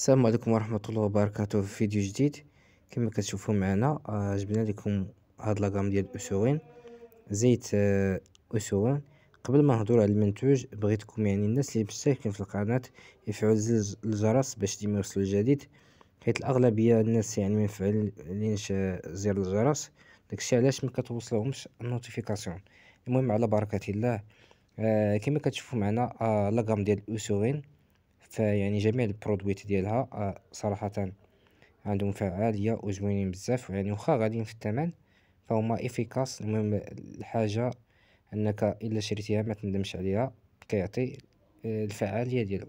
السلام عليكم ورحمة الله وبركاته في فيديو جديد كما كتشوفوا معنا آه، جبنا لكم هاد لاغام ديال اسوين زيت آه، اسوين قبل ما نهضر على المنتوج بغيتكم يعني الناس اللي مشتركين في القناة يفعلوا زر الجرس باش ديما يوصلوا الجديد حيت الاغلبية الناس يعني ما مفعلينش آه، زر الجرس داكشي علاش ما كتوصلهمش النوتيفيكاسيون المهم على بركة الله كما كتشوفوا معنا آه لاغام ديال اسوين فيعني جميع البرودويت ديالها آه، صراحه عندهم فعاليه وزوينين بزاف يعني واخا غاليين في الثمن فهما افيكاس المهم الحاجه انك الا شريتيها ما تندمش عليها كيعطي آه، الفعاليه ديالو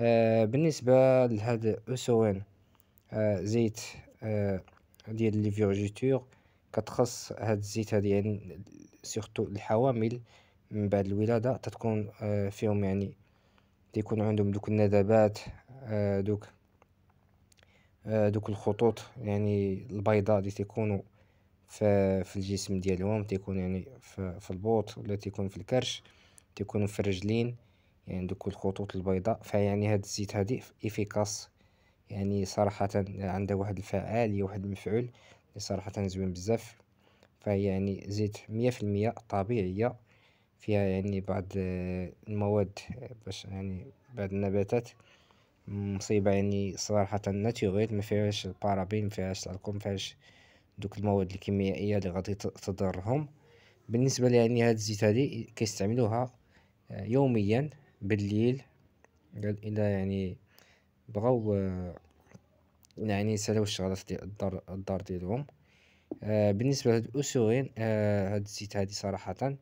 آه، بالنسبه لهاد أوسوان زيت ديال لي فيرجيتور كتخص هاد الزيت هادي يعني سيرتو الحوامل من بعد الولاده تتكون فيهم يعني تيكون عندهم دوك الندبات آه، دوك آه، دوك الخطوط يعني البيضاء اللي تيكونوا في, في الجسم ديالهم تيكون يعني في, في البوط ولا تيكون في الكرش تيكونوا في الرجلين يعني دوك الخطوط البيضاء فيعني هاد الزيت هادي افيكاس يعني صراحة عندها واحد الفعالية واحد المفعول صراحة زوين بزاف فيعني زيت مية في المية طبيعية فيها يعني بعض المواد باش يعني بعض النباتات مصيبة يعني صراحة ما فيهاش البارابين فيهاش الكوم فيهاش دوك المواد الكيميائية اللي غادي تضرهم بالنسبة يعني هاد الزيت هادي كيستعملوها آه، يوميا بالليل إلا يعني بغاو آه، يعني سالو الشغلات ديال الدار الدار ديالهم آه، بالنسبة لهاد الأسورين هاد الزيت هادي صراحة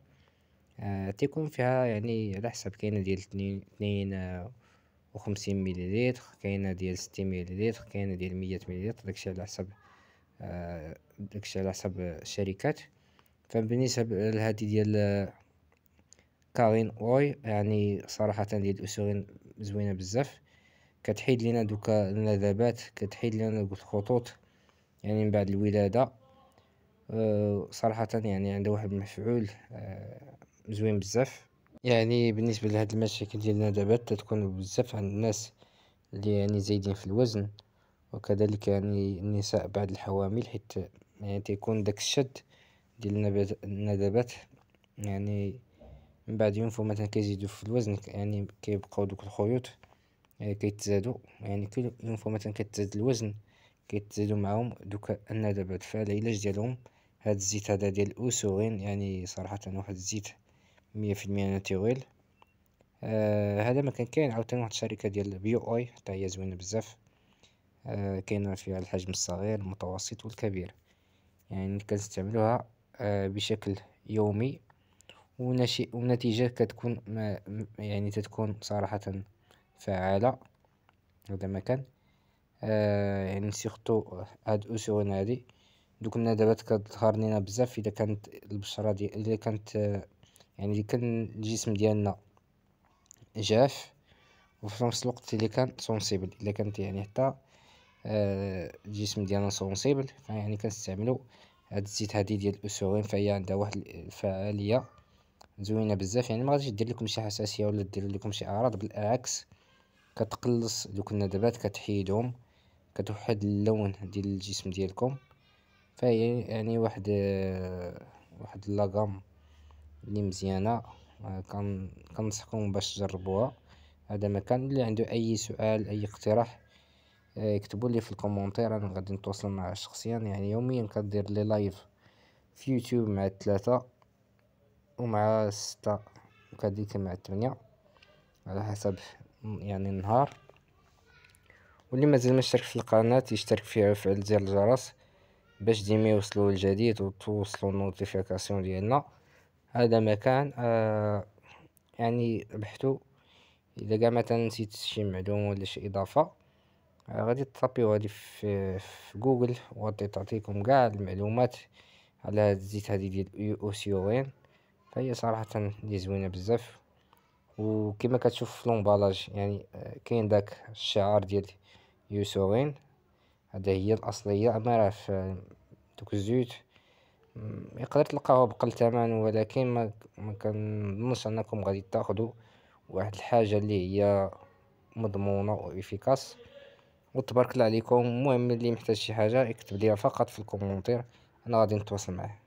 آه، تيكون فيها يعني على حسب كاينه ديال اثنين اثنين آه، وخمسين مليليتر كاينه ديال ستين مليليتر كاينه ديال مية مليليتر داكشي على حسب آه، داكشي على حسب الشركات فبالنسبه لهادي ديال كارين اوي يعني صراحه ديال الاسورين زوينه بزاف كتحيد لينا دوكا الندبات كتحيد لينا دوك الخطوط يعني من بعد الولاده صراحه يعني عندها واحد المفعول زوين بزاف يعني بالنسبه لهاد المشاكل ديال الندبات تتكون بزاف عند الناس اللي يعني زايدين في الوزن وكذلك يعني النساء بعد الحوامل حيت يعني تيكون داك الشد ديال الندبات يعني من بعد ينفو مثلا كيزيدو في الوزن يعني كيبقاو دوك الخيوط يعني كيتزادو يعني كل ينفو مثلا كتزاد الوزن كيتزادو معاهم دوك الندبات فالعلاج ديالهم هاد الزيت هذا ديال الاوسوغين يعني صراحه واحد الزيت مية في المية ناتيغيل آه هذا ما كان كاين عاوتاني واحد الشركه ديال بيو اي حتى هي زوينه بزاف آه كاينه فيها الحجم الصغير المتوسط والكبير يعني كنستعملوها آه بشكل يومي ونشي والنتيجه كتكون ما يعني تتكون صراحه فعاله هذا مكان آه يعني سيغتو هاد اسورين هادي دوك الندبات كتظهر لينا بزاف اذا كانت البشره ديال اذا كانت آه يعني اللي كان الجسم ديالنا جاف وفي نفس الوقت اللي كان سونسيبل الا كانت يعني حتى آه الجسم ديالنا سونسيبل فيعني كنستعملو هاد الزيت هادي ديال الاسورين فهي عندها واحد الفعاليه زوينه بزاف يعني ما غاديش دير لكم شي حساسيه ولا دير لكم شي اعراض بالعكس كتقلص دوك الندبات كتحيدهم كتوحد اللون ديال الجسم ديالكم فهي يعني واحد آه واحد لاغام اللي مزيانه آه، كنصحكم باش تجربوها هذا مكان اللي عنده اي سؤال اي اقتراح آه، اكتبوا لي في الكومنتير انا غادي نتواصل معاه شخصيا يعني يوميا كندير لي لايف في يوتيوب مع الثلاثة ومع ستة وكذلك مع الثمانية على حسب يعني النهار واللي مازال ما اشترك في القناة يشترك فيها ويفعل زر الجرس باش ديما يوصلوا الجديد وتوصلوا النوتيفيكاسيون ديالنا هذا مكان آه يعني ربحتو اذا كاع مثلا نسيت شي معلومه ولا شي اضافه آه غادي تطابيو هادي في, في جوجل وغادي تعطيكم كاع المعلومات على هاد الزيت هادي ديال او سي او ان فهي صراحه لي زوينه بزاف وكما كتشوف في لومبالاج يعني آه، كاين داك الشعار ديال يوسوين هذا هي الاصليه اما راه في دوك الزيوت يقدر تلقاوها بقل ثمن ولكن ما, ما كنظنش انكم غادي تاخذوا واحد الحاجه اللي هي مضمونه وافيكاس وتبارك الله عليكم المهم اللي محتاج شي حاجه يكتب ليها فقط في الكومونتير انا غادي نتواصل معاه